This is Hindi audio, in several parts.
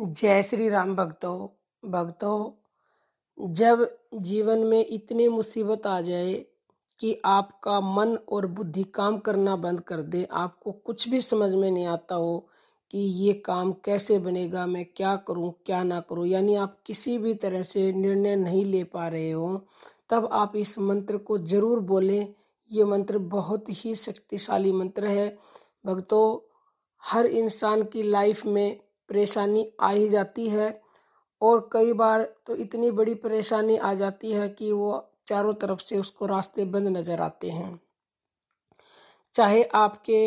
जय श्री राम भक्तो भक्तो जब जीवन में इतनी मुसीबत आ जाए कि आपका मन और बुद्धि काम करना बंद कर दे आपको कुछ भी समझ में नहीं आता हो कि ये काम कैसे बनेगा मैं क्या करूं क्या ना करूं यानी आप किसी भी तरह से निर्णय नहीं ले पा रहे हो तब आप इस मंत्र को जरूर बोलें ये मंत्र बहुत ही शक्तिशाली मंत्र है भक्तों हर इंसान की लाइफ में परेशानी आ ही जाती है और कई बार तो इतनी बड़ी परेशानी आ जाती है कि वो चारों तरफ से उसको रास्ते बंद नज़र आते हैं चाहे आपके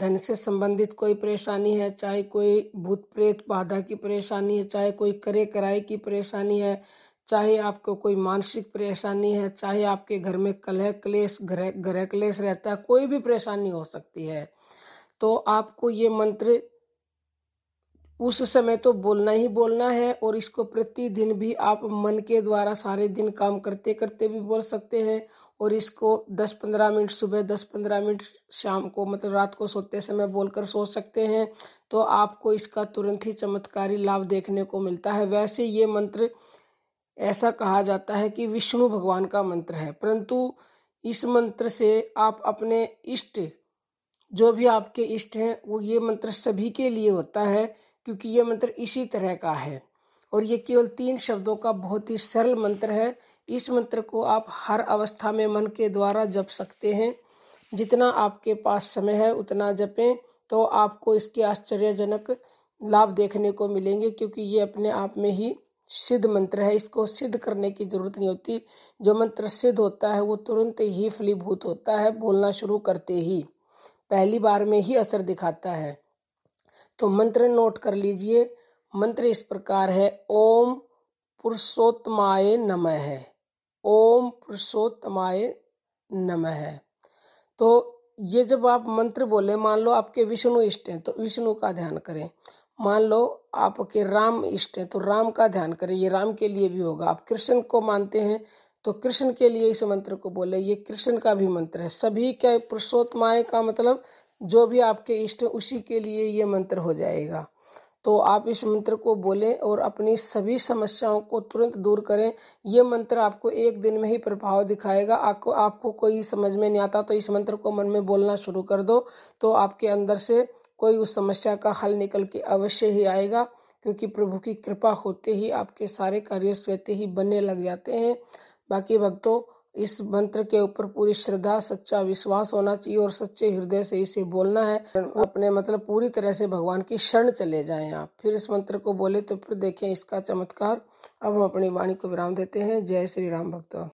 धन से संबंधित कोई परेशानी है चाहे कोई भूत प्रेत बाधा की परेशानी है चाहे कोई करे कराए की परेशानी है चाहे आपको कोई मानसिक परेशानी है चाहे आपके घर में कलह क्लेश ग्रह ग्रह क्लेश रहता है कोई भी परेशानी हो सकती है तो आपको ये मंत्र उस समय तो बोलना ही बोलना है और इसको प्रतिदिन भी आप मन के द्वारा सारे दिन काम करते करते भी बोल सकते हैं और इसको 10-15 मिनट सुबह 10-15 मिनट शाम को मतलब रात को सोते समय बोलकर सो सकते हैं तो आपको इसका तुरंत ही चमत्कारी लाभ देखने को मिलता है वैसे ये मंत्र ऐसा कहा जाता है कि विष्णु भगवान का मंत्र है परंतु इस मंत्र से आप अपने इष्ट जो भी आपके इष्ट हैं वो ये मंत्र सभी के लिए होता है क्योंकि ये मंत्र इसी तरह का है और ये केवल तीन शब्दों का बहुत ही सरल मंत्र है इस मंत्र को आप हर अवस्था में मन के द्वारा जप सकते हैं जितना आपके पास समय है उतना जपें तो आपको इसके आश्चर्यजनक लाभ देखने को मिलेंगे क्योंकि ये अपने आप में ही सिद्ध मंत्र है इसको सिद्ध करने की जरूरत नहीं होती जो मंत्र सिद्ध होता है वो तुरंत ही फलीभूत होता है बोलना शुरू करते ही पहली बार में ही असर दिखाता है तो मंत्र नोट कर लीजिए मंत्र इस प्रकार है ओम पुरुषोत्तमाय नमः है ओम पुरुषोत्तमाय नमः है तो ये जब आप मंत्र बोले मान लो आपके विष्णु इष्ट हैं तो विष्णु का ध्यान करें मान लो आपके राम इष्ट हैं तो राम का ध्यान करें ये राम के लिए भी होगा आप कृष्ण को मानते हैं तो कृष्ण के लिए इस मंत्र को बोले ये कृष्ण का भी मंत्र है सभी के पुरुषोत्तमाए का मतलब जो भी आपके इष्ट उसी के लिए ये मंत्र हो जाएगा तो आप इस मंत्र को बोलें और अपनी सभी समस्याओं को तुरंत दूर करें ये मंत्र आपको एक दिन में ही प्रभाव दिखाएगा आपको आपको कोई समझ में नहीं आता तो इस मंत्र को मन में बोलना शुरू कर दो तो आपके अंदर से कोई उस समस्या का हल निकल के अवश्य ही आएगा क्योंकि प्रभु की कृपा होते ही आपके सारे कार्य स्वेते ही बनने लग जाते हैं बाकी भक्तों इस मंत्र के ऊपर पूरी श्रद्धा सच्चा विश्वास होना चाहिए और सच्चे हृदय से इसे बोलना है अपने मतलब पूरी तरह से भगवान की शरण चले जाएं आप फिर इस मंत्र को बोले तो फिर देखें इसका चमत्कार अब हम अपनी वाणी को विराम देते हैं जय श्री राम भक्तों